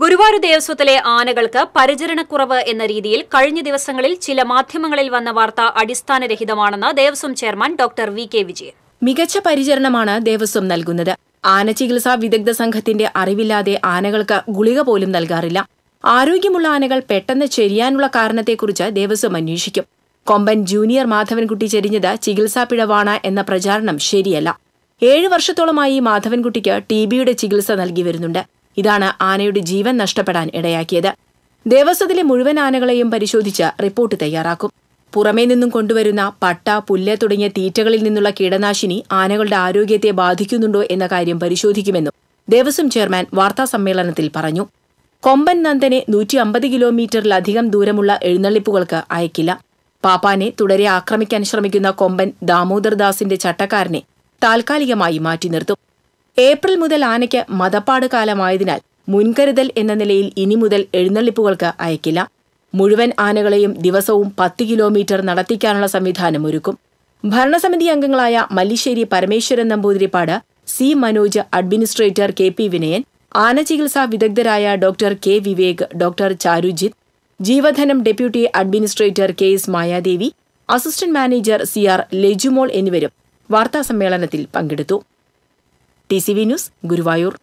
ഗുരുവായൂർ ദേവസ്വത്തിലെ ആനകൾക്ക് പരിചരണക്കുറവ് എന്ന രീതിയിൽ കഴിഞ്ഞ ദിവസങ്ങളിൽ ചില മാധ്യമങ്ങളിൽ വന്ന വാർത്ത അടിസ്ഥാനരഹിതമാണെന്ന് Devaswom chairman doctor V K Vijayan മികച്ച പരിചരണമാണ് ദേവസ്വം നൽകുന്നത് ആന ചികിത്സാ വിദഗ്ധ സംഘത്തിന്റെ അറിവില്ലാതെ ആനകൾക്ക് ഗുളിക പോലും നൽകാറില്ല ആരോഗ്യമുള്ള ആനകൾ പെട്ടെന്ന് ചെരിയാനുള്ള കാരണത്തെക്കുറിച്ച് ദേവസ്വം അന്വേഷിക്കും കൊമ്പൻ ജൂനിയർ മാധവൻകുട്ടി ചെരിഞ്ഞത് ചികിത്സാ പിഴവാണ് എന്ന പ്രചാരണം ശരിയല്ല ഏഴു വർഷത്തോളമായി മാധവൻകുട്ടിക്ക് ടി ബിയുടെ ചികിത്സ നൽകി വരുന്നുണ്ട് ഇതാണ് ആനയുടെ ജീവൻ നഷ്ടപ്പെടാൻ ഇടയാക്കിയത് ദേവസ്വത്തിലെ മുഴുവൻ ആനകളെയും പരിശോധിച്ച് റിപ്പോർട്ട് തയ്യാറാക്കും പുറമേ നിന്നും കൊണ്ടുവരുന്ന പട്ട പുല്ല് തുടങ്ങിയ തീറ്റകളിൽ നിന്നുള്ള കീടനാശിനി ആനകളുടെ ആരോഗ്യത്തെ ബാധിക്കുന്നുണ്ടോ എന്ന കാര്യം പരിശോധിക്കുമെന്നും ദേവസ്വം ചെയർമാൻ വാർത്താസമ്മേളനത്തിൽ പറഞ്ഞു കൊമ്പൻ നന്ദനെ നൂറ്റി അമ്പത് കിലോമീറ്ററിലധികം ദൂരമുള്ള എഴുന്നള്ളിപ്പുകൾക്ക് അയക്കില്ല പാപ്പാനെ തുടരെ ആക്രമിക്കാൻ ശ്രമിക്കുന്ന കൊമ്പൻ ദാമോദർദാസിന്റെ ചട്ടക്കാരനെ താൽക്കാലികമായി മാറ്റി നിർത്തും ഏപ്രിൽ മുതൽ ആനയ്ക്ക് മതപ്പാട് കാലമായതിനാൽ മുൻകരുതൽ എന്ന നിലയിൽ ഇനി മുതൽ എഴുന്നള്ളിപ്പുകൾക്ക് അയക്കില്ല മുഴുവൻ ആനകളെയും ദിവസവും പത്ത് കിലോമീറ്റർ നടത്തിക്കാനുള്ള സംവിധാനം ഒരുക്കും ഭരണസമിതി അംഗങ്ങളായ Mallissery Parameswaran Namboothiripad C Manoj administrator K P Vinayan ആന ചികിത്സാ വിദഗ്ധരായ doctor K Vivek doctor Charujith ജീവധനം deputy administrator K S Mayadevi assistant manager C R Lejumol എന്നിവരും വാർത്താസമ്മേളനത്തിൽ പങ്കെടുത്തു T C V news Guruvayur